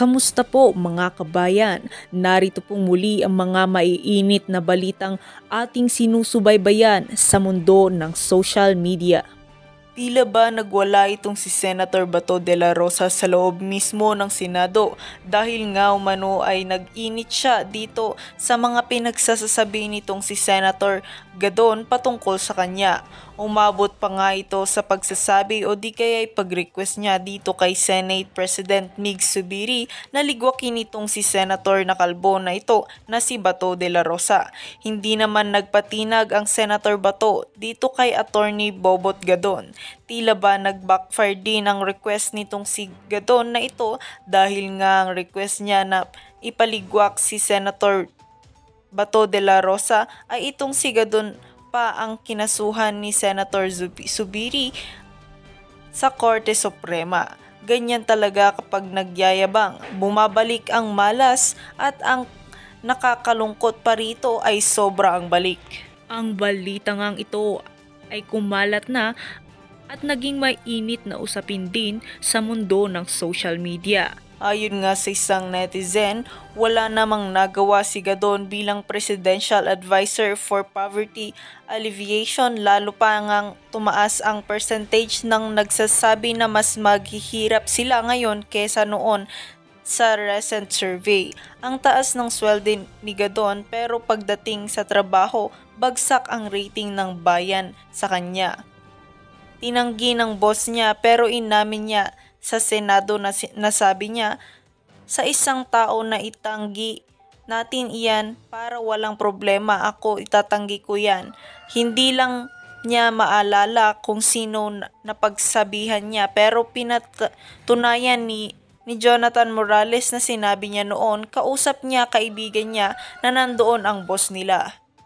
Kamusta po mga kabayan? Narito pong muli ang mga maiinit na balitang ating sinusubaybayan sa mundo ng social media. Tila ba nagwala itong si Senator Bato de la Rosa sa loob mismo ng Senado dahil nga umano ay nag-init siya dito sa mga pinagsasasabi nitong si Senator Gadon patungkol sa kanya. Umabot pa nga ito sa pagsasabi o di kaya'y pag-request niya dito kay Senate President Mig Subiri na ligwakin itong si Senator na kalbo na ito na si Bato de la Rosa. Hindi naman nagpatinag ang Senator Bato dito kay Attorney Bobot Gadon. Tila ba nag-backfire din ang request nitong si Gadon na ito dahil nga ang request niya na ipaligwak si Senator Bato de la Rosa ay itong si Gadon pa ang kinasuhan ni Senator Subiri sa Korte Suprema. Ganyan talaga kapag nagyayabang, bumabalik ang malas at ang nakakalungkot pa rito ay sobra ang balik. Ang balita ngang ito ay kumalat na at naging mainit na usapin din sa mundo ng social media. Ayon nga sa isang netizen, wala namang nagawa si Gadon bilang Presidential Advisor for Poverty Alleviation lalo pa ngang tumaas ang percentage ng nagsasabi na mas maghihirap sila ngayon kesa noon sa recent survey. Ang taas ng sweldo ni Gadon pero pagdating sa trabaho, bagsak ang rating ng bayan sa kanya. Tinanggi ng boss niya pero inamin niya sa Senado na nasabi niya, sa isang tao na itanggi natin iyan para walang problema ako itatanggi ko yan. Hindi lang niya maalala kung sino napagsabihan niya pero pinatunayan ni ni Jonathan Morales na sinabi niya noon kausap niya kaibigan niya na nandoon ang boss nila.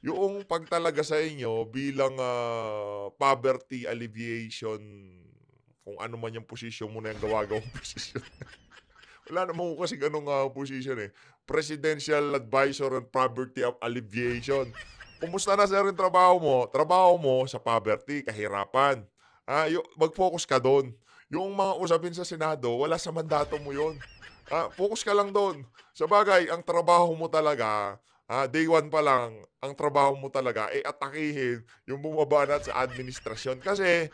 yung pagtalaga sa inyo bilang uh, poverty alleviation, kung ano man yung posisyon mo na yung gawa-gawang posisyon. Wala naman ko kasi ganong uh, ah, position eh. Presidential Advisor on Poverty of Alleviation. Kumusta na sa rin trabaho mo? Trabaho mo sa poverty, kahirapan. Ah, yung, mag-focus ka doon. Yung mga usapin sa Senado, wala sa mandato mo yon. Ah, focus ka lang doon. Sa bagay, ang trabaho mo talaga, uh, day one pa lang, ang trabaho mo talaga ay eh, atakihin yung bumabanat sa administrasyon. Kasi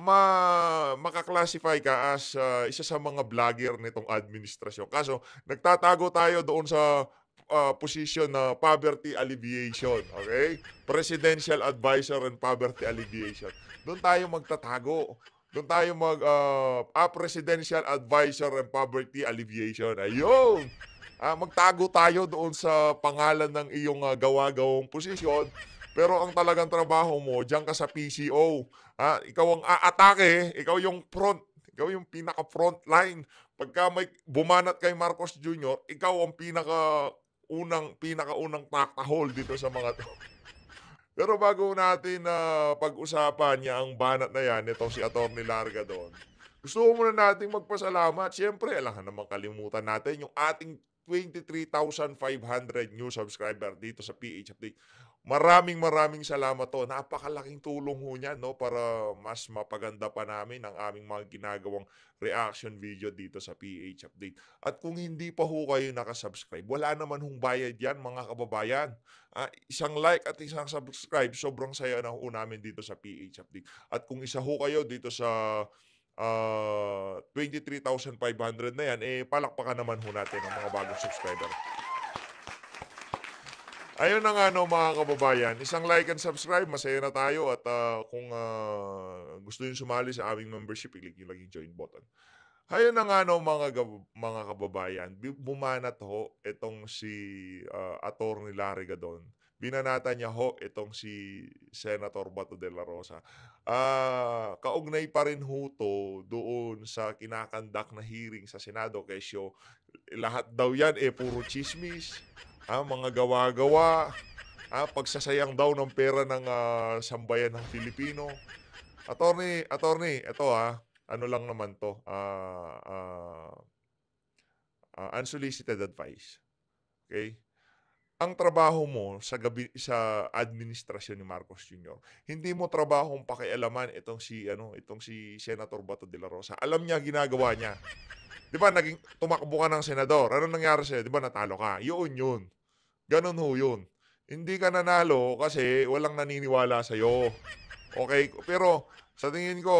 ma makaklasify ka as uh, isa sa mga vlogger nitong administrasyon. Kaso, nagtatago tayo doon sa uh, ah, position na poverty alleviation, okay? Presidential advisor and poverty alleviation. Doon tayo magtatago. Doon tayo mag uh, uh, presidential advisor and poverty alleviation. Ayun! Ah, magtago tayo doon sa pangalan ng iyong uh, gawa-gawang posisyon. Pero ang talagang trabaho mo, diyan ka sa PCO. Ah, ikaw ang aatake, ikaw yung front, ikaw yung pinaka front line. Pagka may bumanat kay Marcos Jr., ikaw ang pinaka unang pinakaunang takahol dito sa mga to. Pero bago natin na uh, pag-usapan niya ang banat na yan, itong si Atty. Larga doon, gusto ko muna nating magpasalamat. Siyempre, alangan naman kalimutan natin yung ating 23,500 new subscriber dito sa PH Update. Maraming maraming salamat to. Napakalaking tulong ho niya no, para mas mapaganda pa namin ang aming mga ginagawang reaction video dito sa PH Update. At kung hindi pa ho kayo nakasubscribe, wala naman hong bayad yan mga kababayan. Uh, isang like at isang subscribe, sobrang saya na ho namin dito sa PH Update. At kung isa ho kayo dito sa uh, ah, 23,500 na yan, eh palakpakan naman ho natin ang mga bagong subscriber. Ayun na nga no mga kababayan, isang like and subscribe, masaya na tayo at uh, kung uh, gusto niyo sumali sa aming membership, i-click niyo lang yung join button. Ayun na nga no mga, mga kababayan, bumanat ho itong si uh, Attorney Larry Gadon binanata niya ho itong si Senator Bato de la Rosa. Uh, kaugnay pa rin ho to doon sa kinakandak na hearing sa Senado kesyo lahat daw yan eh puro chismis, ha, ah, mga gawa-gawa, ha, ah, pagsasayang daw ng pera ng uh, sambayan ng Pilipino. Attorney, attorney, ito ha, ano lang naman to, uh, uh, uh, unsolicited advice. Okay? ang trabaho mo sa gabi sa administrasyon ni Marcos Jr. Hindi mo trabahong pakialaman itong si ano, itong si Senator Bato de la Rosa. Alam niya ginagawa niya. 'Di ba? Naging tumakbo ka ng senador. Ano nangyari sa 'di ba? Natalo ka. Yun 'yun. Ganun ho 'yun. Hindi ka nanalo kasi walang naniniwala sa iyo. Okay, pero sa tingin ko,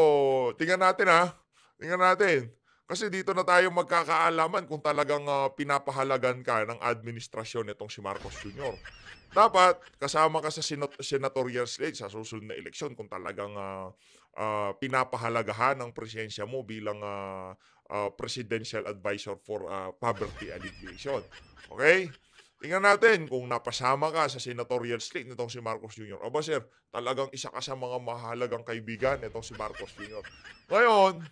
tingnan natin ha. Tingnan natin. Kasi dito na tayo magkakaalaman kung talagang uh, pinapahalagan ka ng administrasyon nitong si Marcos Jr. Dapat kasama ka sa senat- senatorial slate sa susunod na eleksyon kung talagang uh, uh, pinapahalagahan ang presensya mo bilang uh, uh, presidential advisor for uh, poverty alleviation. Okay? Tingnan natin kung napasama ka sa senatorial slate nitong si Marcos Jr. Aba sir, talagang isa ka sa mga mahalagang kaibigan nitong si Marcos Jr. Ngayon,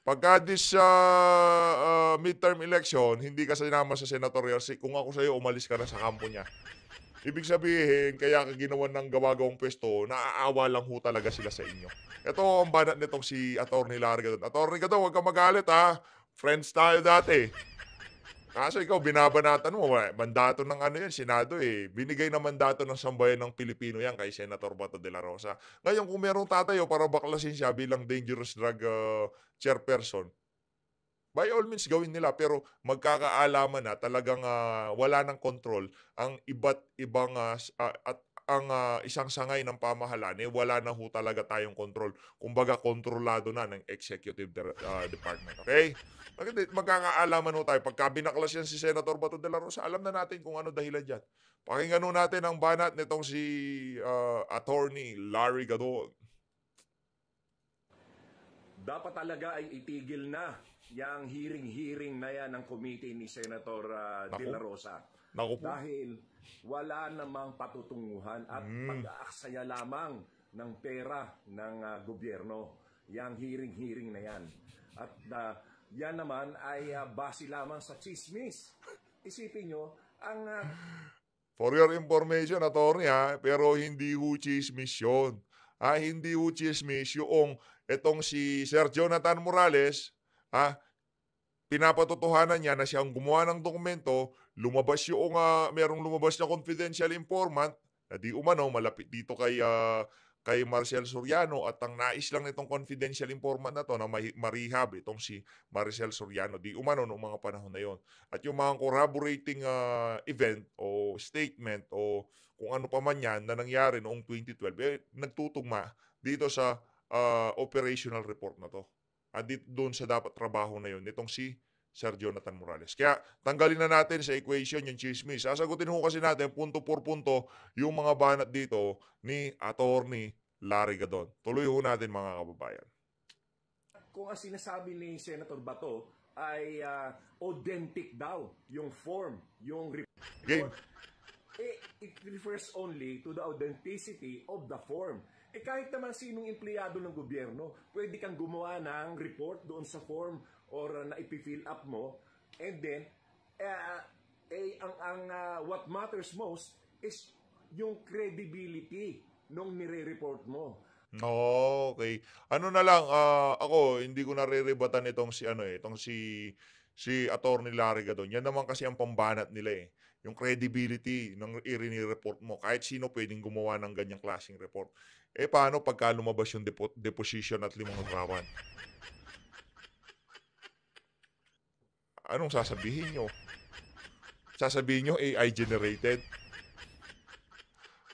Pagka this uh, uh, midterm election, hindi ka sinama sa senatorial seat, kung ako sa'yo, umalis ka na sa kampo niya. Ibig sabihin, kaya ka ginawa ng gawagawang pwesto, naaawa lang ho talaga sila sa inyo. Ito ang banat nitong si Atty. Larga doon. Atty. Gadon, huwag ka magalit ha. Friends tayo dati. Kaso ikaw, binabanatan mo. Mandato ng ano yan, Senado eh. Binigay na mandato ng sambayan ng Pilipino yan kay Senator Bato de la Rosa. Ngayon, kung merong tatayo para baklasin siya bilang dangerous drug uh, chairperson, by all means gawin nila pero magkakaalaman na talagang uh, wala ng control ang iba't ibang uh, uh at ang uh, isang sangay ng pamahalaan eh wala na ho talaga tayong control. Kumbaga kontrolado na ng executive uh, department, okay? Bakit magkakaalaman ho tayo? Pagka binaklas yan si Senator Bato de la Rosa, alam na natin kung ano dahilan dyan. Pakinggan natin ang banat nitong si uh, Attorney Larry Gadon. Dapat talaga ay itigil na yang hearing-hearing na yan ng committee ni Senator uh, De La Rosa. Naku po. Dahil wala namang patutunguhan at mm. pag-aaksaya lamang ng pera ng uh, gobyerno. Yang hearing-hearing na yan. At uh, yan naman ay uh, base lamang sa chismis. Isipin nyo, ang... Uh... For your information, attorney ha, pero hindi ho chismis yun. Ha, ah, hindi ho chismis yung etong si Sir Jonathan Morales, ha, pinapatotohanan niya na siyang gumawa ng dokumento, lumabas yung, uh, merong lumabas na confidential informant, na di umano, malapit dito kay uh, kay Marcel Soriano at ang nais lang nitong confidential informant na to na marihab itong si Marcel Soriano di umano noong mga panahon na yon. At yung mga corroborating uh, event o statement o kung ano pa man yan na nangyari noong 2012 eh, nagtutugma dito sa uh, operational report na to. At dito, doon sa dapat trabaho na yon nitong si Sir Jonathan Morales. Kaya tanggalin na natin sa equation yung chismis. Sasagutin ho kasi natin punto por punto yung mga banat dito ni Attorney Larry Gadon. Tuloy ho natin mga kababayan. Kung ang sinasabi ni Senator Bato ay uh, authentic daw yung form, yung Game. Eh, it refers only to the authenticity of the form. Eh kahit naman sinong empleyado ng gobyerno, pwede kang gumawa ng report doon sa form or na ipi-fill up mo and then uh, eh, ang, ang uh, what matters most is yung credibility nung nire-report mo. okay. Ano na lang, uh, ako, hindi ko narerebatan itong si, ano eh, itong si, si Attorney Larry Gadon. Yan naman kasi ang pambanat nila eh. Yung credibility ng i-report mo. Kahit sino pwedeng gumawa ng ganyang klaseng report. Eh, paano pagka lumabas yung depo- deposition at limang nagkawan? Anong sasabihin nyo? Sasabihin nyo AI generated?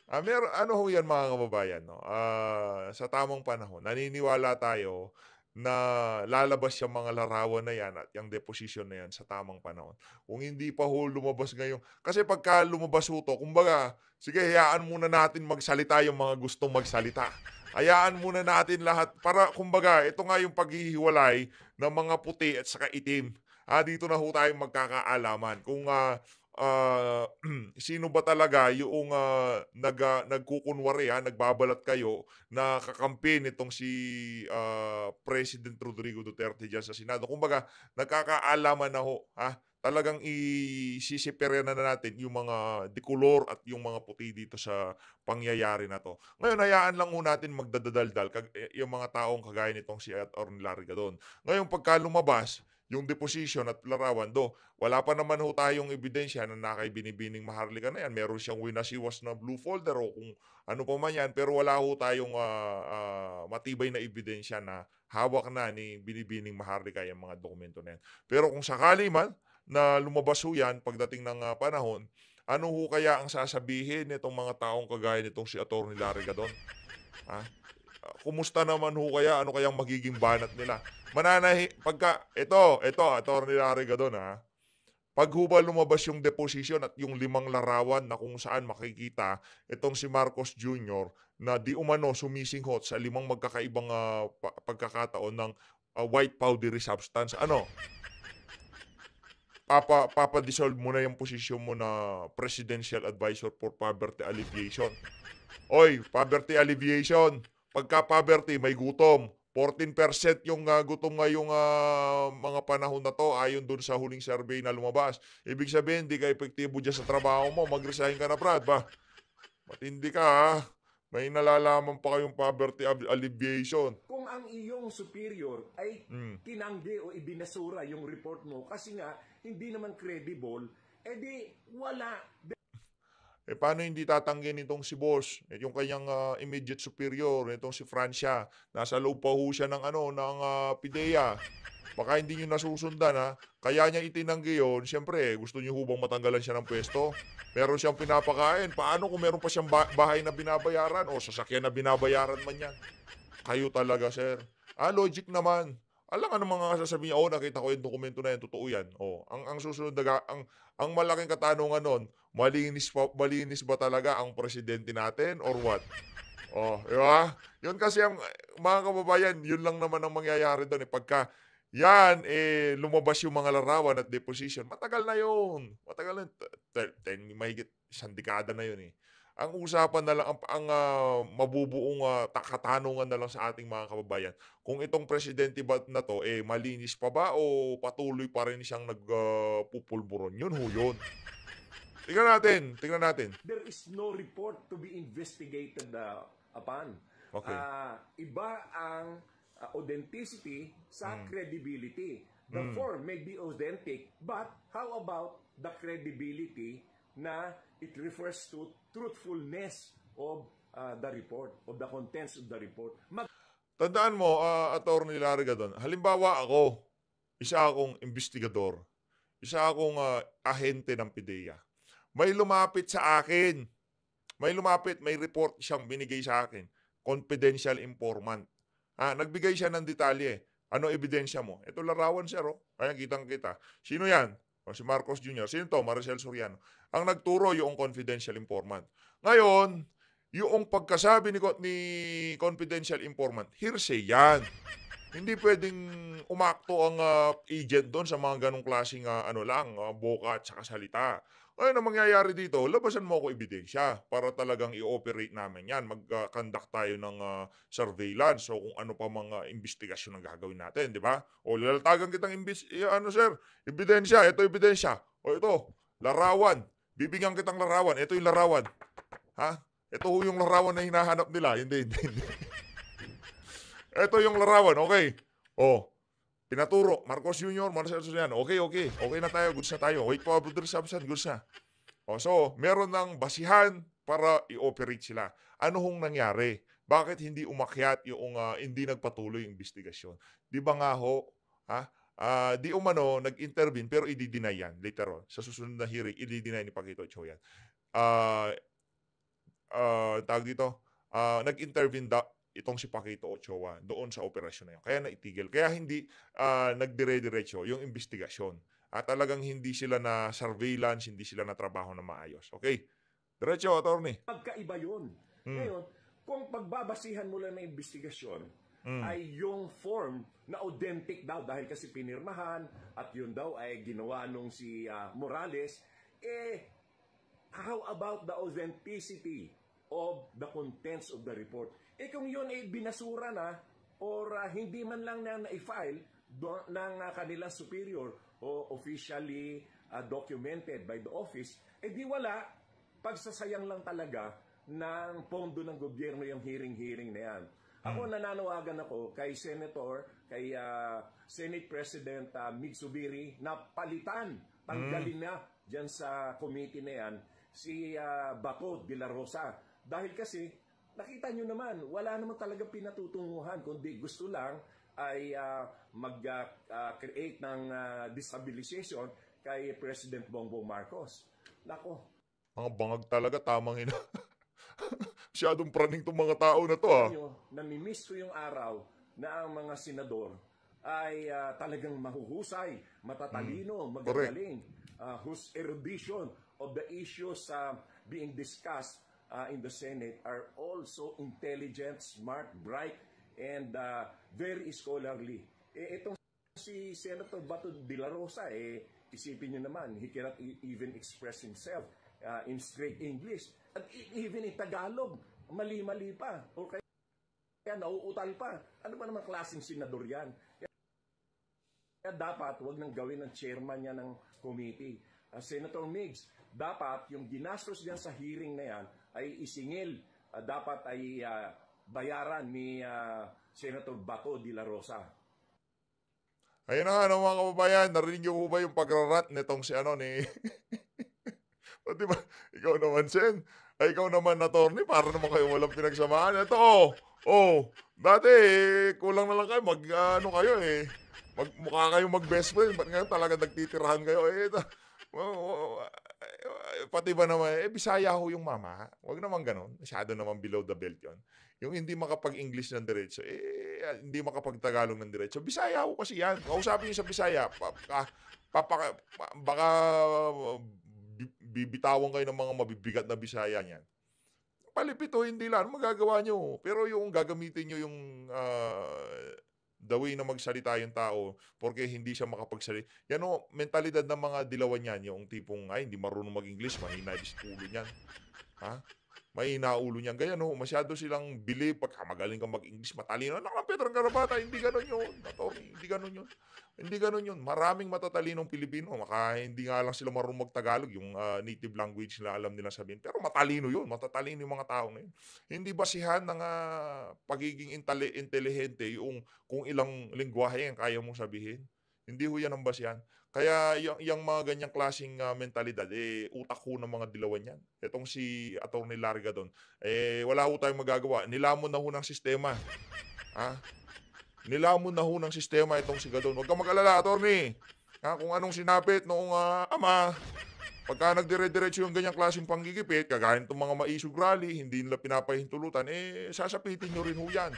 Ah, mer ano ho yan mga kababayan? No? Ah, sa tamang panahon, naniniwala tayo na lalabas yung mga larawan na yan at yung deposition na yan sa tamang panahon. Kung hindi pa ho lumabas ngayon. Kasi pagka lumabas ho to, kumbaga, sige, hayaan muna natin magsalita yung mga gustong magsalita. Hayaan muna natin lahat para, kumbaga, ito nga yung paghihiwalay ng mga puti at saka itim ah, dito na ho tayo magkakaalaman kung uh, uh, sino ba talaga yung uh, nag, uh, nagkukunwari, ha, nagbabalat kayo na kakampi nitong si uh, President Rodrigo Duterte dyan sa Senado. Kumbaga, nagkakaalaman na ho, ha, talagang isisipere na natin yung mga decolor at yung mga puti dito sa pangyayari na to. Ngayon, hayaan lang ho natin magdadadaldal eh, yung mga taong kagaya nitong si Atty. Larga doon. Ngayon, pagka lumabas, yung deposition at larawan, do, wala pa naman ho tayong ebidensya na nakay Binibining Maharlika na yan. Meron siyang winasiwas na blue folder o kung ano pa man yan. Pero wala ho tayong uh, uh, matibay na ebidensya na hawak na ni Binibining Maharlika yung mga dokumento na yan. Pero kung sakali man na lumabas ho yan pagdating ng uh, panahon, ano ho kaya ang sasabihin nitong mga taong kagaya nitong si Atty. Larry Gadon? Ha? kumusta naman ho kaya, ano kayang magiging banat nila. Mananahi, pagka, ito, ito, attorney Larry doon ha, pag huba lumabas yung deposition at yung limang larawan na kung saan makikita itong si Marcos Jr. na di umano sumisinghot sa limang magkakaibang uh, pagkakataon ng uh, white powdery substance, ano? Papa, papadissolve mo na yung posisyon mo na Presidential Advisor for Poverty Alleviation. Oy, Poverty Alleviation! pagka poverty, may gutom. 14% yung uh, gutom ngayong uh, mga panahon na to ayon dun sa huling survey na lumabas. Ibig sabihin, hindi ka epektibo dyan sa trabaho mo. Mag-resign ka na, Brad. Ba? Matindi ka, ha? May nalalaman pa kayong poverty alleviation. Kung ang iyong superior ay mm. tinanggi o ibinasura yung report mo kasi nga hindi naman credible, edi eh wala eh paano hindi tatanggi nitong si boss, eh, yung kanyang uh, immediate superior, nitong si Francia, nasa low pa ho siya ng ano ng uh, PIDEA. Baka hindi niyo nasusundan ha. Kaya niya itinanggi yon. Siyempre, gusto niyo hubang matanggalan siya ng pwesto. Meron siyang pinapakain. Paano kung meron pa siyang bahay na binabayaran o sasakyan na binabayaran man yan? Kayo talaga, sir. Ah, logic naman. Alam ka ng mga sasabihin niya, oh, nakita ko yung dokumento na yan, totoo yan. Oh, ang, ang susunod ang, ang malaking katanungan nun, malinis, pa, malinis ba talaga ang presidente natin or what? Oh, di ba? Yun kasi ang mga kababayan, yun lang naman ang mangyayari doon. Eh, pagka yan, eh, lumabas yung mga larawan at deposition, matagal na yun. Matagal na. Ten, mahigit isang dekada na yun eh. Ang usapan na lang, ang, ang uh, mabubuong uh, katanungan na lang sa ating mga kababayan, kung itong presidente ba na to, eh, malinis pa ba o patuloy pa rin siyang nagpupulburon? Ah, uh, yun ho yun. Tignan natin, tingnan natin. There is no report to be investigated uh, upon. Okay. Uh, iba ang uh, authenticity sa mm. credibility. The mm. form may be authentic, but how about the credibility na it refers to truthfulness of uh, the report, of the contents of the report. Mag- Tandaan mo, uh, Atty. Larga doon, halimbawa ako, isa akong investigador, isa akong uh, ahente ng PDEA. May lumapit sa akin. May lumapit, may report siyang binigay sa akin. Confidential informant. Ah, nagbigay siya ng detalye. Ano ebidensya mo? Ito larawan siya, ro. Oh. Kaya kitang kita. Sino yan? O oh, si Marcos Jr. Sino to? Maricel Soriano. Ang nagturo yung confidential informant. Ngayon, yung pagkasabi ni, ni confidential informant, hearsay yan. Hindi pwedeng umakto ang uh, agent doon sa mga ganong klaseng uh, ano lang, uh, boka at saka salita. Ay, ano mangyayari dito? Labasan mo ako ebidensya para talagang i-operate namin yan. Mag-conduct tayo ng uh, surveillance. So, kung ano pa mga investigasyon ang gagawin natin, di ba? O lalatagan kitang imbis- ano, sir, ebidensya. Ito ebidensya. O ito, larawan. Bibigyan kitang larawan. Ito yung larawan. Ha? Ito yung larawan na hinahanap nila. Hindi, hindi, hindi. ito yung larawan. Okay. O, Pinaturo, Marcos Jr., Marcos Jr., okay, okay, okay na tayo, good na tayo. Wait po, other substance, good na. O, so, meron ng basihan para i-operate sila. Ano hong nangyari? Bakit hindi umakyat yung uh, hindi nagpatuloy yung investigasyon? Di ba nga ho, ha? Uh, di umano, nag-intervene pero i-deny yan later on. Sa susunod na hearing, i-deny ni Pakito Cho yan. Uh, uh, tawag dito, uh, nag-intervene da- itong si Paquito Ochoa doon sa operasyon na yun. Kaya naitigil. Kaya hindi uh, nagdire-diretso yung investigasyon. At ah, talagang hindi sila na surveillance, hindi sila na trabaho na maayos. Okay? Diretso, attorney. Pagkaiba yun. Hmm. Ngayon, kung pagbabasihan mo lang ng investigasyon, mm. ay yung form na authentic daw dahil kasi pinirmahan at yun daw ay ginawa nung si uh, Morales, eh, how about the authenticity of the contents of the report? Eh kung yun ay binasura na or uh, hindi man lang na na-file do- ng uh, ah, kanilang superior o officially uh, documented by the office, eh di wala, pagsasayang lang talaga ng pondo ng gobyerno yung hearing-hearing na yan. Ako hmm. nananawagan ako kay Senator, kay uh, Senate President uh, Mitsubiri na palitan, tanggalin mm. na dyan sa committee na yan si uh, Bato de la Rosa. Dahil kasi nakita nyo naman, wala naman talaga pinatutunguhan, kundi gusto lang ay uh, ah, mag-create ah, ah, uh, ng uh, destabilization kay President Bongbong Marcos. Nako. Mga bangag talaga, tamang ina. Masyadong praning itong mga tao na to ah. Namimiss ko yung araw na ang mga senador ay uh, talagang mahuhusay, matatalino, mm. magagaling, uh, whose erudition of the issues uh, being discussed uh, in the Senate are also intelligent, smart, bright, and uh, very scholarly. E, itong si Senator Bato de la Rosa, eh, isipin niyo naman, he cannot e- even express himself uh, in straight English. At e- even in Tagalog, mali-mali pa. Okay? kaya, kaya nauutal pa. Ano ba naman klaseng senador yan? Kaya dapat, wag nang gawin ng chairman niya ng committee. Uh, Senator Miggs, dapat yung ginastos niyan sa hearing na yan ay isingil, uh, dapat ay uh, bayaran ni uh, Senator Bato de la Rosa. Ayun na nga, mga kababayan, narinig niyo ba yung pagrarat nitong si ano ni... o diba, ikaw naman, Sen. Ay, ikaw naman, attorney, para naman kayo walang pinagsamahan. Ito, oh, oh, dati, eh, kulang na lang kayo, mag, ano kayo eh. Mag, mukha kayong mag-best friend, ba't ngayon talaga nagtitirahan kayo? Eh, ito, oh, oh, oh pati ba naman, eh Bisaya ho yung mama. Huwag naman ganun. Masyado naman below the belt yon Yung hindi makapag-English ng diretso, eh hindi makapag-Tagalog ng diretso. Bisaya ho kasi yan. Kausapin niyo sa Bisaya, pa, pa, pa, pa, pa, baka bibitawan kayo ng mga mabibigat na Bisaya niyan. Palipit Palipito, hindi lang. Magagawa nyo. Pero yung gagamitin nyo yung uh, the way na magsalita yung tao porque hindi siya makapagsalita. Yan o, mentalidad ng mga dilawan niyan, yung tipong, ay, hindi marunong mag-English, mahina yung ulo niyan. Ha? may naulo niyan. ganyan, no? masyado silang believe, pagka magaling kang mag-English, matalino, anak ng Pedro Garabata, hindi ganun yun, attorney, hindi ganun yun. Hindi ganun yun. Maraming matatalinong Pilipino, maka hindi nga lang sila marunong mag-Tagalog. yung uh, native language na alam nila sabihin, pero matalino yun, matatalino yung mga tao ngayon. Hindi basihan ng uh, ah, pagiging intelihente yung kung ilang lingwahe ang kaya mong sabihin. Hindi ho yan ang basihan. Kaya yung, yung mga ganyang klaseng uh, mentalidad, eh, utak ko ng mga dilawan yan. Itong si Atty. Larga doon, eh, wala ho tayong magagawa. Nilamon na ho ng sistema. ha? Nilamon na ho ng sistema itong si Gadon. Huwag kang mag-alala, Atty. Ha? Kung anong sinapit noong uh, ama, Pagka nagdire-diretso yung ganyang klaseng panggigipit, kagahin itong mga maisog rally, hindi nila pinapahintulutan, eh, sasapitin nyo rin ho yan.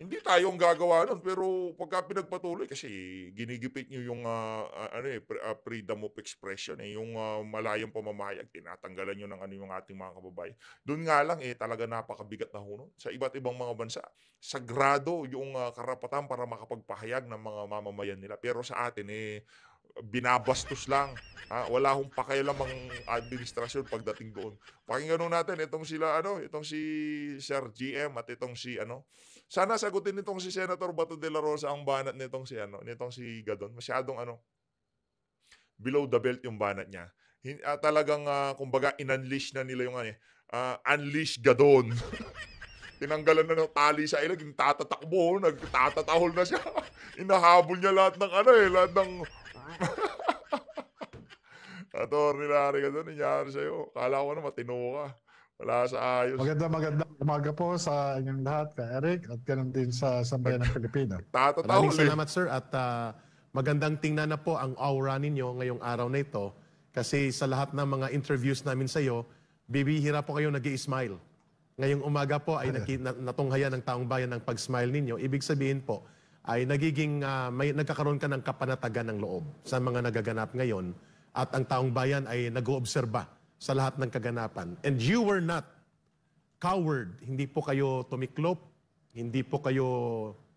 Hindi tayong gagawa nun, pero pagka pinagpatuloy, kasi ginigipit nyo yung uh, ano eh, ah, freedom of expression, eh, yung uh, malayong pamamayag, tinatanggalan nyo ng ano yung ating mga kababayan. Doon nga lang, eh, talaga napakabigat na huno. Sa iba't ibang mga bansa, sagrado yung uh, karapatan para makapagpahayag ng mga mamamayan nila. Pero sa atin, eh, binabastos lang. Ha? Wala akong pakialamang administrasyon pagdating doon. Pakinggan natin itong sila ano, itong si Sir GM at itong si ano sana sagutin nitong si Senator Bato de la Rosa ang banat nitong si, ano, nitong si Gadon. Masyadong ano, below the belt yung banat niya. Hin, uh, talagang, uh, kumbaga, in-unleash na nila yung ano, uh, unleash Gadon. Tinanggalan na ng tali sa ilag, yung tatatakbo, nagtatatahol na siya. Inahabol niya lahat ng ano eh, lahat ng... Attorney Larry ka doon, nangyari sa'yo. Kala ko na matino ka. Wala sa ayos. Maganda maganda umaga po sa inyong lahat, ka Eric, at ganun din sa Sambayan ng Pilipino. Tatotoo. Maraming salamat sir at uh, magandang tingnan na po ang aura ninyo ngayong araw na ito kasi sa lahat ng mga interviews namin sa iyo, bibihira po kayo nag smile Ngayong umaga po ay naki, natunghaya ng taong bayan ng pag-smile ninyo. Ibig sabihin po ay nagiging uh, may nagkakaroon ka ng kapanatagan ng loob sa mga nagaganap ngayon at ang taong bayan ay nag-oobserba sa lahat ng kaganapan. And you were not coward. Hindi po kayo tumiklop, hindi po kayo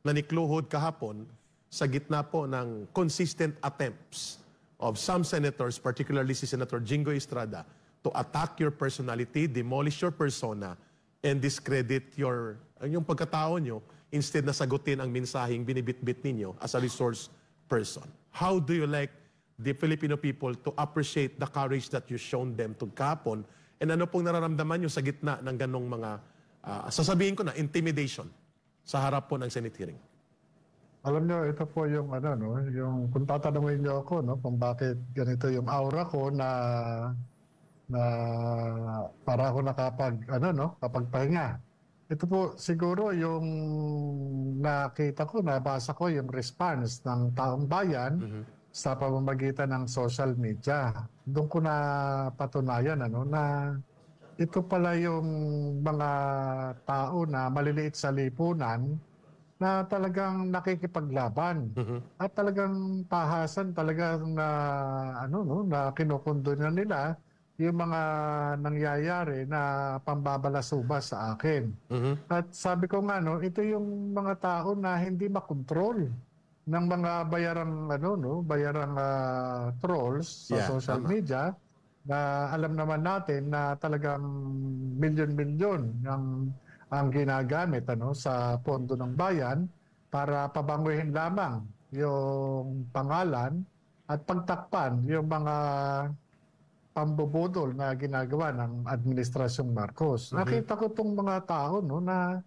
nanikluhod kahapon sa gitna po ng consistent attempts of some senators, particularly si Senator Jingo Estrada, to attack your personality, demolish your persona, and discredit your, yung pagkatao nyo instead na sagutin ang mensaheng binibitbit ninyo as a resource person. How do you like the Filipino people to appreciate the courage that you shown them to kapon and ano pong nararamdaman nyo sa gitna ng ganong mga, uh, sasabihin ko na, intimidation sa harap po ng Senate hearing? Alam nyo, ito po yung ano, no, yung kung tatanungin nyo ako, no, kung bakit ganito yung aura ko na na para ako nakapag ano no, kapag pahinga. Ito po siguro yung nakita ko, nabasa ko yung response ng taong bayan mm-hmm sa pamamagitan ng social media. Doon ko na patunayan ano, na ito pala yung mga tao na maliliit sa lipunan na talagang nakikipaglaban mm-hmm. at talagang tahasan talagang na ah, ano no na kinukundo na nila yung mga nangyayari na pambabalasuba sa akin. Mm-hmm. At sabi ko nga no, ito yung mga tao na hindi makontrol ng mga bayarang ano no, bayarang uh, trolls sa yeah, social tama. media na alam naman natin na talagang milyon-milyon ang ang ginagamit ano sa pondo ng bayan para pabanguhin lamang yung pangalan at pagtakpan yung mga pambubudol na ginagawa ng Administrasyong Marcos. Mm-hmm. Nakita ko tong mga tao no na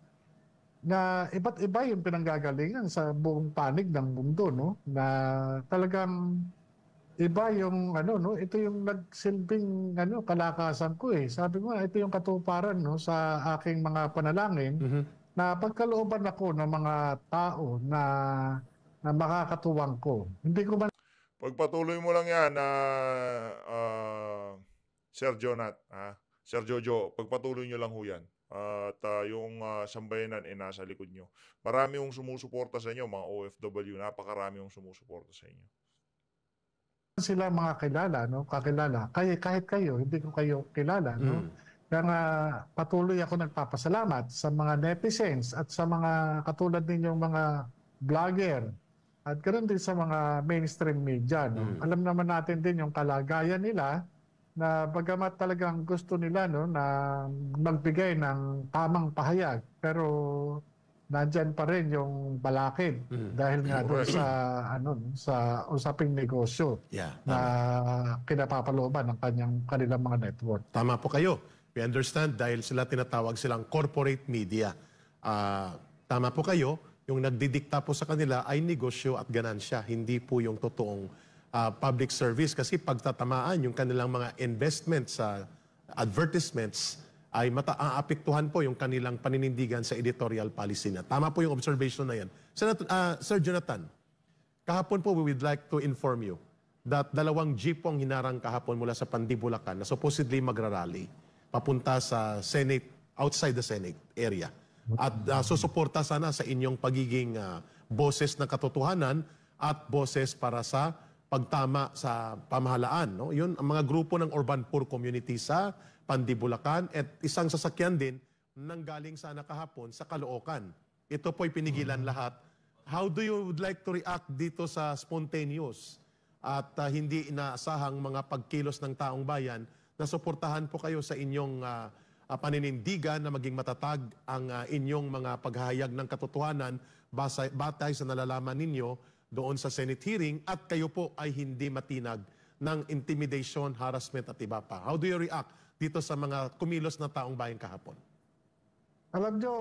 na iba't iba yung pinanggagalingan sa buong panig ng mundo no na talagang iba yung ano no ito yung nagsilbing ano kalakasan ko eh sabi mo ito yung katuparan no sa aking mga panalangin mm-hmm. na pagkalooban ako ng mga tao na na makakatuwang ko hindi ko man pagpatuloy mo lang yan na uh, uh, ah, Sir Jonat ha Sir Jojo pagpatuloy niyo lang ho yan uh, at uh, yung uh, sambayanan ay eh, nasa likod nyo. Marami yung sumusuporta sa inyo, mga OFW, napakarami yung sumusuporta sa inyo. Sila mga kilala, no? kakilala. Kaya, kahit kayo, hindi ko kayo kilala. No? Hmm. Kaya nga patuloy ako nagpapasalamat sa mga netizens at sa mga katulad ninyong mga vlogger at ganoon din sa mga mainstream media. No? Mm. Alam naman natin din yung kalagayan nila na bagamat talagang gusto nila no na magbigay ng tamang pahayag pero nandiyan pa rin yung balakid mm. dahil nga doon sa ano sa usaping negosyo yeah, na kinapapalooban ng kanyang kanilang mga network. Tama po kayo. We understand dahil sila tinatawag silang corporate media. Uh, tama po kayo, yung nagdidikta po sa kanila ay negosyo at ganansya, hindi po yung totoong uh, public service kasi pagtatamaan yung kanilang mga investments sa uh, advertisements ay mataaapektuhan po yung kanilang paninindigan sa editorial policy na. Tama po yung observation na yan. Senator, uh, ah, Sir Jonathan, kahapon po we would like to inform you that dalawang jeep ang hinarang kahapon mula sa Pandibulacan na supposedly magrarally papunta sa Senate, outside the Senate area. At uh, susuporta sana sa inyong pagiging uh, boses ng katotohanan at boses para sa pagtama sa pamahalaan. No? Yun ang mga grupo ng urban poor community sa Pandibulacan at isang sasakyan din nang galing sana kahapon sa Caloocan. Ito po'y pinigilan hmm. lahat. How do you would like to react dito sa spontaneous at uh, hindi inaasahang mga pagkilos ng taong bayan na suportahan po kayo sa inyong uh, paninindigan na maging matatag ang uh, inyong mga paghahayag ng katotohanan basa, batay sa nalalaman ninyo doon sa Senate hearing at kayo po ay hindi matinag ng intimidation, harassment at iba pa. How do you react dito sa mga kumilos na taong bayan kahapon? Alam nyo,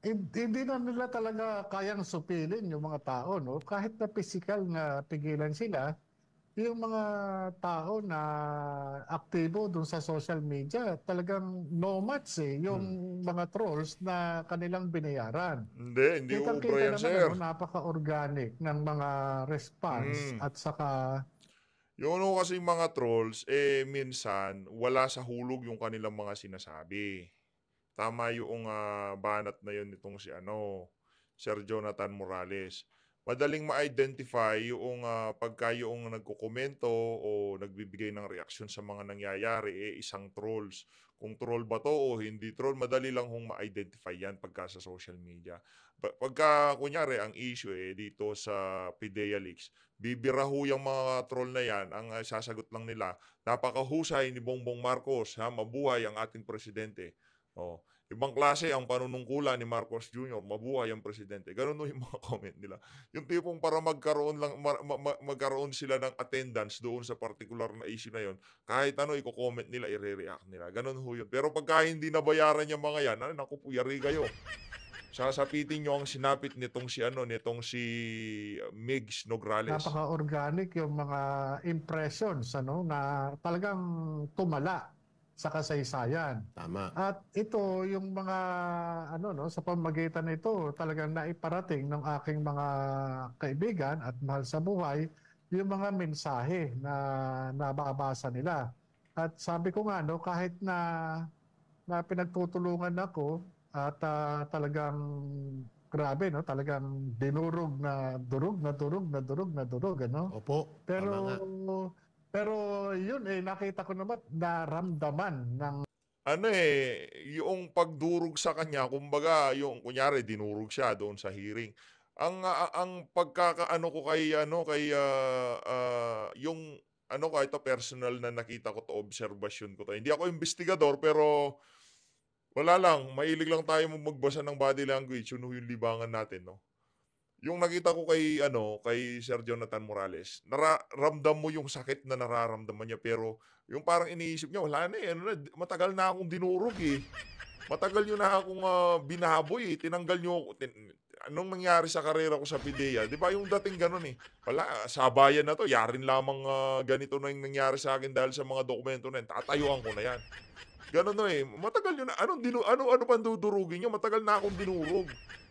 hindi na nila talaga kayang supilin yung mga tao. No? Kahit na physical na pigilan sila, yung mga tao na aktibo dun sa social media, talagang nomads eh, yung hmm. mga trolls na kanilang binayaran. Hindi, hindi Kitang ubra kita yan, naman, sir. Ano, napaka-organic ng mga response hmm. at saka... Yung ano kasi mga trolls, eh minsan wala sa hulog yung kanilang mga sinasabi. Tama yung uh, banat na yun nitong si ano, Sir Jonathan Morales madaling ma-identify yung uh, pagka yung nagkukomento o nagbibigay ng reaksyon sa mga nangyayari, eh, isang trolls. Kung troll ba to o hindi troll, madali lang hong ma-identify yan pagka sa social media. Pagka, kunyari, ang issue eh, dito sa PIDEA Leaks, bibira yung mga troll na yan, ang uh, sasagot lang nila, napakahusay ni Bongbong Marcos, ha, mabuhay ang ating presidente. Oh. Ibang klase ang panunungkulan ni Marcos Jr., mabuhay ang presidente. Ganun yung mga comment nila. Yung tipong para magkaroon lang ma, ma, ma, magkaroon sila ng attendance doon sa particular na issue na yon, kahit ano iko comment nila, i-react nila. Ganun ho yun. Pero pagka hindi nabayaran yung mga yan, ano, naku po, yari kayo. Sasapitin nyo ang sinapit nitong si ano, nitong si uh, Migs Nograles. Napaka-organic yung mga impressions ano, na talagang tumala sa kasaysayan. Tama. At ito yung mga ano no sa pamagitan nito talagang naiparating ng aking mga kaibigan at mahal sa buhay yung mga mensahe na nababasa nila. At sabi ko nga no kahit na na pinagtutulungan ako at uh, talagang grabe no talagang dinurog na durog na durog na durog na durog ano opo pero pero yun eh, nakita ko naman, naramdaman ng... Ano eh, yung pagdurog sa kanya, kumbaga, yung kunyari, dinurog siya doon sa hearing. Ang, uh, ang pagkakaano ko kay, ano, kay, uh, uh, yung, ano ko, ito personal na nakita ko to, observation ko to. Hindi ako investigador, pero wala lang, mailig lang tayo magbasa ng body language, yun yung libangan natin, no? yung nakita ko kay ano kay Sir Jonathan Morales, nararamdam mo yung sakit na nararamdaman niya pero yung parang iniisip niya wala na eh, ano na, matagal na akong dinurog eh. Matagal niyo na akong uh, binaboy eh. Tinanggal niyo ako. Tin- anong nangyari sa karera ko sa PDEA? 'Di ba yung dating ganoon eh. Wala, sabayan na to. Yarin lamang uh, ganito na yung nangyari sa akin dahil sa mga dokumento na yan. Tatayuan ko na yan. Ganoon no eh. Matagal yun na. Anong dinu- ano ano pang dudurugin niyo? Matagal na akong dinurog.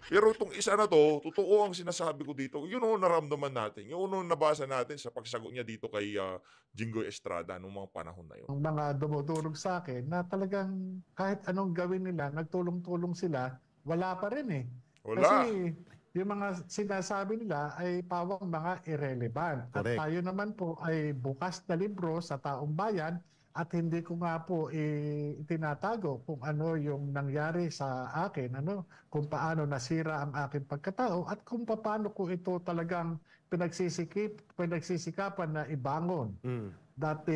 Pero itong isa na to, totoo ang sinasabi ko dito. Yun ang naramdaman natin. Yun ang nabasa natin sa pagsagot niya dito kay uh, ah, Jingo Estrada noong mga panahon na yun. Ang mga dumudulog sa akin na talagang kahit anong gawin nila, nagtulong-tulong sila, wala pa rin eh. Wala. Kasi yung mga sinasabi nila ay pawang mga irrelevant. Correct. At tayo naman po ay bukas na libro sa taong bayan at hindi ko nga po itinatago eh, kung ano yung nangyari sa akin, ano, kung paano nasira ang aking pagkatao at kung paano ko ito talagang pinagsisikip, pinagsisikapan na ibangon. Mm. Dati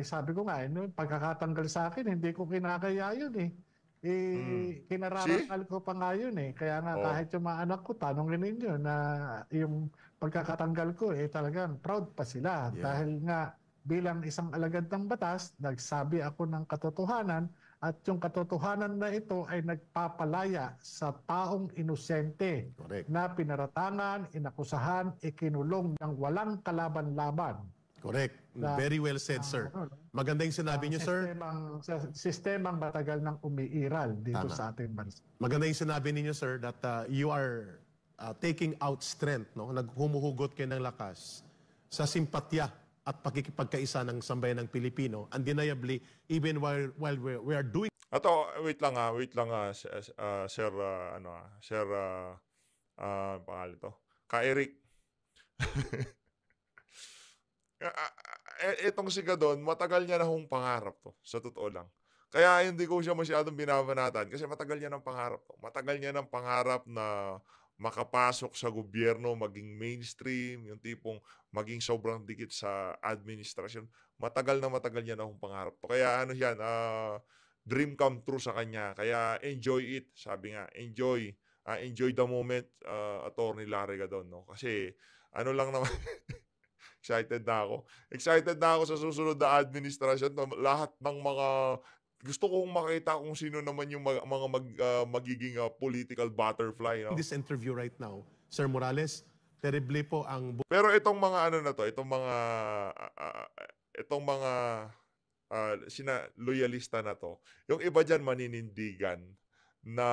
eh, sabi ko nga, ano, pagkakatanggal sa akin, hindi ko kinakaya yun eh. Mm. Eh, mm. kinararangal ko pa nga yun eh. Kaya nga oh. kahit yung mga anak ko, tanongin ninyo na yung pagkakatanggal ko, eh talagang proud pa sila. Yeah. Dahil nga, Bilang isang alagad ng batas, nagsabi ako ng katotohanan at yung katotohanan na ito ay nagpapalaya sa taong inosente Correct. na pinaratangan, inakusahan, ikinulong ng walang kalaban-laban. Correct. Na, Very well said, uh, sir. Ano, Maganda yung sinabi uh, niyo, sir. Sistemang, sistemang matagal ng umiiral dito Tana. sa ating bansa. Maganda yung sinabi niyo, sir, that uh, you are uh, taking out strength, no? Naghumuhugot kayo ng lakas sa simpatya at pakikipagkaisa ng sambayan ng Pilipino, undeniably, even while, while we're, we are doing... Ato, oh, wait lang ha, ah, wait lang ha, uh, ah, Sir, uh, ano Sir, uh, uh, pangalan to, Ka-Eric. Etong eh, si Gadon, matagal niya na hong pangarap to, sa totoo lang. Kaya hindi ko siya masyadong binabanatan kasi matagal niya ng pangarap to. Matagal niya ng pangarap na makapasok sa gobyerno, maging mainstream, yung tipong maging sobrang dikit sa administration. Matagal na matagal niya na akong pangarap to. Kaya ano yan, uh, dream come true sa kanya. Kaya enjoy it, sabi nga, enjoy. Uh, enjoy the moment, uh, ah, attorney Larry Gadon. No? Kasi ano lang naman, excited na ako. Excited na ako sa susunod na administration. Lahat ng mga gusto kong makita kung sino naman yung mag, mga mag, uh, magiging uh, political butterfly. No? In this interview right now, Sir Morales, terrible po ang... Pero itong mga ano na to, itong mga... Uh, itong mga uh, sina loyalista na to, yung iba dyan maninindigan na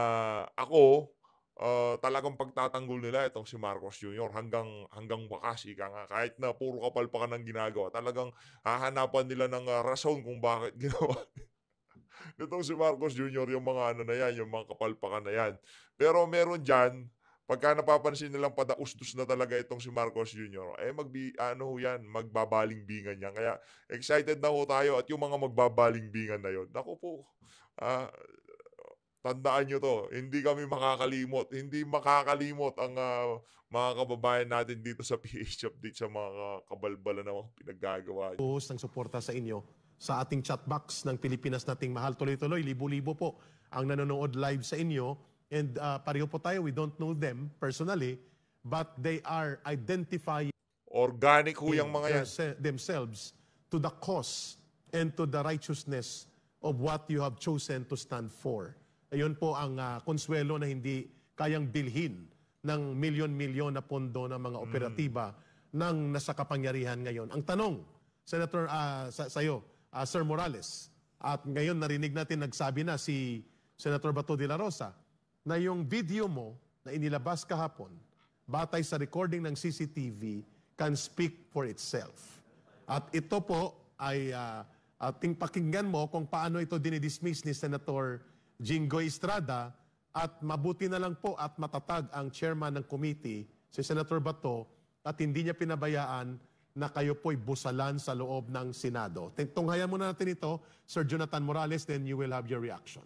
ako, uh, talagang pagtatanggol nila itong si Marcos Jr. hanggang hanggang wakas ika nga kahit na puro kapal pa ka ng ginagawa talagang hahanapan nila ng uh, rason kung bakit ginawa nitong si Marcos Jr. yung mga ano na yan, yung mga kapalpakan na yan. Pero meron dyan, pagka napapansin nilang padaustos na talaga itong si Marcos Jr., eh magbi, ano yan, magbabaling bingan yan. Kaya excited na ho tayo at yung mga magbabaling bingan na yon. Naku po, ah, tandaan nyo to, hindi kami makakalimot. Hindi makakalimot ang uh, mga kababayan natin dito sa PH update sa mga kabalbala na mga pinaggagawa. Buhos ng suporta sa inyo sa ating chat box ng Pilipinas nating mahal. Tuloy-tuloy, libo-libo po ang nanonood live sa inyo. And uh, pareho po tayo, we don't know them personally, but they are identifying Organic ho yung mga yan. themselves to the cause and to the righteousness of what you have chosen to stand for. Ayun po ang ah, konsuelo na hindi kayang bilhin ng milyon-milyon na pondo ng mga hmm. operatiba ng nasa kapangyarihan ngayon. Ang tanong, Senator, ah, sa, sa'yo, uh, Sir Morales. At ngayon narinig natin nagsabi na si Senator Bato de la Rosa na yung video mo na inilabas kahapon batay sa recording ng CCTV can speak for itself. At ito po ay uh, ating pakinggan mo kung paano ito dinidismiss ni Senator Jinggoy Estrada at mabuti na lang po at matatag ang chairman ng committee, si Senator Bato, at hindi niya pinabayaan na kayo po'y busalan sa loob ng Senado. Tunghayan muna natin ito, Sir Jonathan Morales, then you will have your reaction.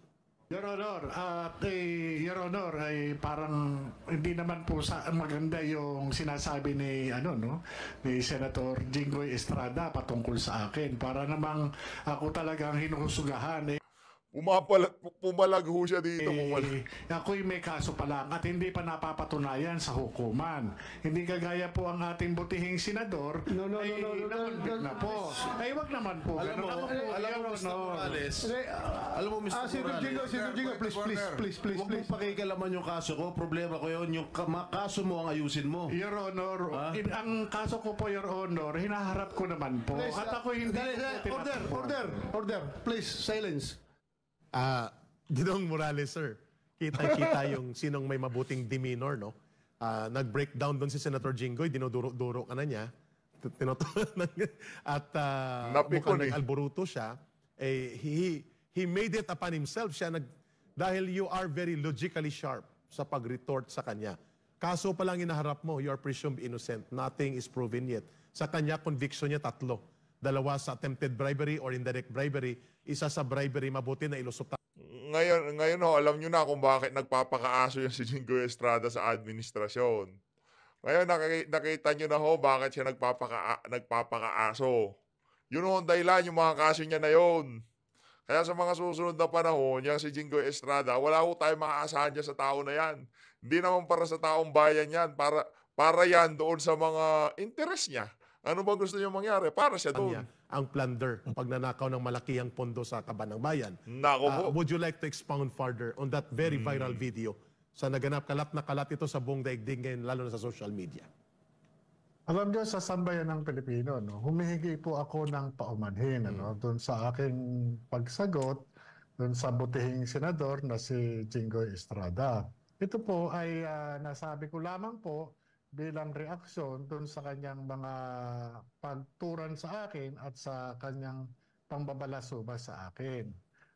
Your Honor, uh, eh, Your Honor, ay parang hindi naman po sa maganda yung sinasabi ni ano no ni Senator Jinggoy Estrada patungkol sa akin. Para namang ako talagang hinuhusugahan eh. Pumapal, pumalag ho siya dito. Eh, ako'y may kaso pa lang at hindi pa napapatunayan sa hukuman. Hindi kagaya po ang ating butihing senador no, no, ay no, no, no, na po. Ay, wag naman po. Alam mo, alam mo, Mr. Morales. Alam mo, Mr. Ah, Morales. Rodrigo, si Rodrigo, please, please, please, please. Huwag mong pakikalaman yung kaso ko. Problema ko yun. Yung kaso mo ang ayusin mo. Your Honor, ang kaso ko po, Your Honor, hinaharap ko naman po. At ako uh, hindi... Order, order, order, please, silence. Uh, ah, Ginong Morales, sir, kita-kita yung sinong may mabuting demeanor, no? Uh, ah, nag-breakdown doon si Senator Jinggoy, dinuduro-duro ka na niya. At uh, mukhang eh. nag-alboruto siya. Eh, he, he made it upon himself. Siya nag, dahil you are very logically sharp sa pag-retort sa kanya. Kaso palang inaharap mo, you are presumed innocent. Nothing is proven yet. Sa kanya, conviction niya tatlo dalawa sa attempted bribery or indirect bribery, isa sa bribery, mabuti na ilusot Ngayon, ngayon ho, alam nyo na kung bakit nagpapakaaso yung si Jingo Estrada sa administrasyon. Ngayon, nakita, nakita nyo na ho bakit siya nagpapaka, nagpapakaaso. Yun ho, dahilan yung mga kaso niya na yon. Kaya sa mga susunod na panahon, yung si Jingo Estrada, wala ho tayong maaasahan dyan sa tao na yan. Hindi naman para sa taong bayan yan, para, para yan doon sa mga interest niya. Ano ba gusto niyo mangyari? Para siya doon. Ang plunder, pag nanakaw ng malaki ang pondo sa kaban ng bayan. Nako Uh, would you like to expound further on that very mm. viral video sa naganap kalat na kalat ito sa buong daigdig ngayon, lalo na sa social media? Alam niyo, sa sambayan ng Pilipino, no, humihingi po ako ng paumanhin mm. ano, hmm. doon sa aking pagsagot doon sa butihing senador na si Jingoy Estrada. Ito po ay uh, nasabi ko lamang po bilang reaksyon doon sa kanyang mga pagturan sa akin at sa kanyang pambabalasuba sa akin.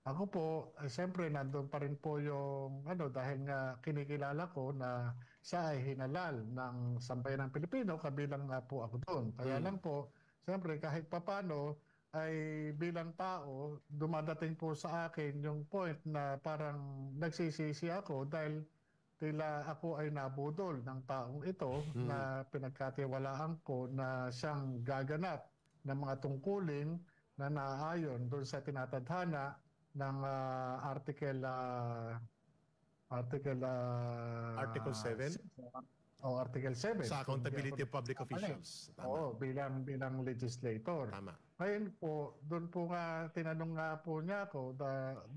Ako po, eh, siyempre nandun pa rin po yung ano dahil nga kinikilala ko na siya ay hinalal ng sambayan ng Pilipino kabilang nga po ako doon. Kaya hmm. lang po, siyempre kahit papano ay bilang tao dumadating po sa akin yung point na parang nagsisisi ako dahil tila ako ay nabudol ng taong ito mm. na pinagkatiwalaan ko na siyang gaganap ng mga tungkulin na naayon doon sa tinatadhana ng uh, Article uh, Article uh, Article 7 o oh, Article 7 sa accountability of public officials. Tama. Oo, bilang bilang legislator. Tama. Ngayon po, doon po nga tinanong nga po niya ako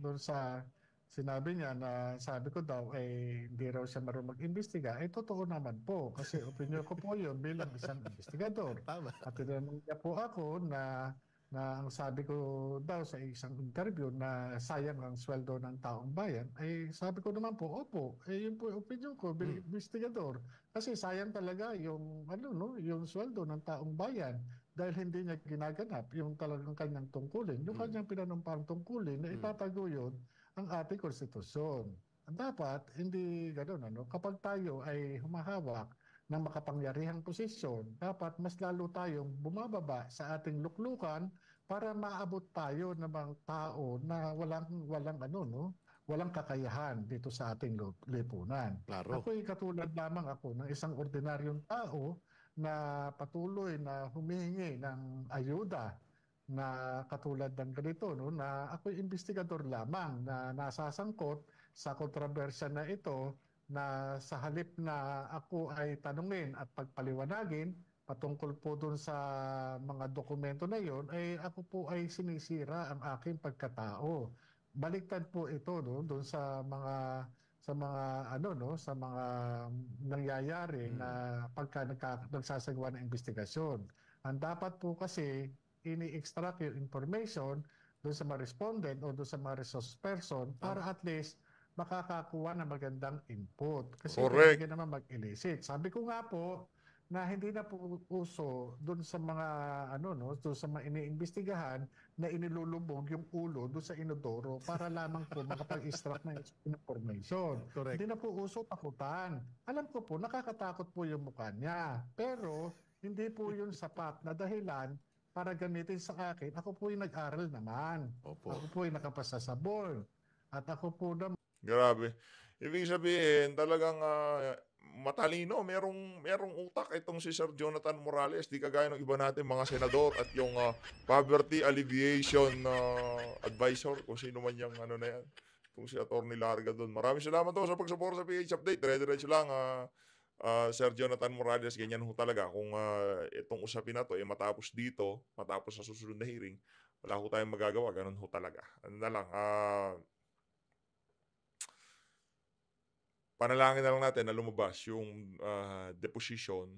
doon sa sinabi niya na sabi ko daw eh hindi raw siya marunong mag-imbestiga. Eh totoo naman po kasi opinion ko po yun bilang isang investigador. Tama. At tinanong niya po ako na na ang sabi ko daw sa isang interview na sayang ang sweldo ng taong bayan, ay eh, sabi ko naman po, opo, eh, yun po yung opinion ko, bilang hmm. investigador. Kasi sayang talaga yung, ano, no, yung sweldo ng taong bayan dahil hindi niya ginaganap yung talagang kanyang tungkulin. Yung hmm. kanyang pinanumpang tungkulin, na hmm. itatago yun ang ating konstitusyon. Dapat, hindi gano'n, ano, kapag tayo ay humahawak ng makapangyarihang posisyon, dapat mas lalo tayong bumababa sa ating luklukan para maabot tayo ng mga tao na walang, walang ano, no? walang kakayahan dito sa ating lipunan. Claro. Ako'y katulad lamang ako ng isang ordinaryong tao na patuloy na humihingi ng ayuda na katulad ng ganito no na ako investigador lamang na nasasangkot sa kontrobersya na ito na sa halip na ako ay tanungin at pagpaliwanagin patungkol po doon sa mga dokumento na yon ay ako po ay sinisira ang aking pagkatao. Baliktad po ito no doon sa mga sa mga ano no sa mga nangyayari hmm. na pagka nagka, nagsasagawa ng investigasyon. Ang dapat po kasi ini-extract yung information doon sa mga respondent o doon sa mga resource person para ah. at least makakakuha ng magandang input. Kasi hindi naman mag-elicit. Sabi ko nga po na hindi na po uso doon sa mga ano no, doon sa mga iniimbestigahan na inilulubog yung ulo doon sa inodoro para lamang po makapag-extract ng information. Correct. Hindi na po uso takutan. Alam ko po, nakakatakot po yung mukha niya. Pero hindi po yun sapat na dahilan para gamitin sa akin. Ako po yung nag-aral naman. Opo. Ako po yung nakapasa sa board. At ako po naman. Grabe. Ibig sabihin, talagang uh, matalino, merong merong utak itong si Sir Jonathan Morales, di kagaya ng iba natin mga senador at yung uh, poverty alleviation uh, advisor kung sino man yung ano na yan. Kung si Attorney Larga doon. Maraming salamat po sa pagsuporta sa PH Update. Dire-diretso lang uh, uh, Sir Jonathan Morales, ganyan ho talaga. Kung uh, itong usapin na to, eh, matapos dito, matapos sa susunod na hearing, wala ho tayong magagawa. Ganun ho talaga. Ano na lang, uh, panalangin na lang natin na lumabas yung uh, deposition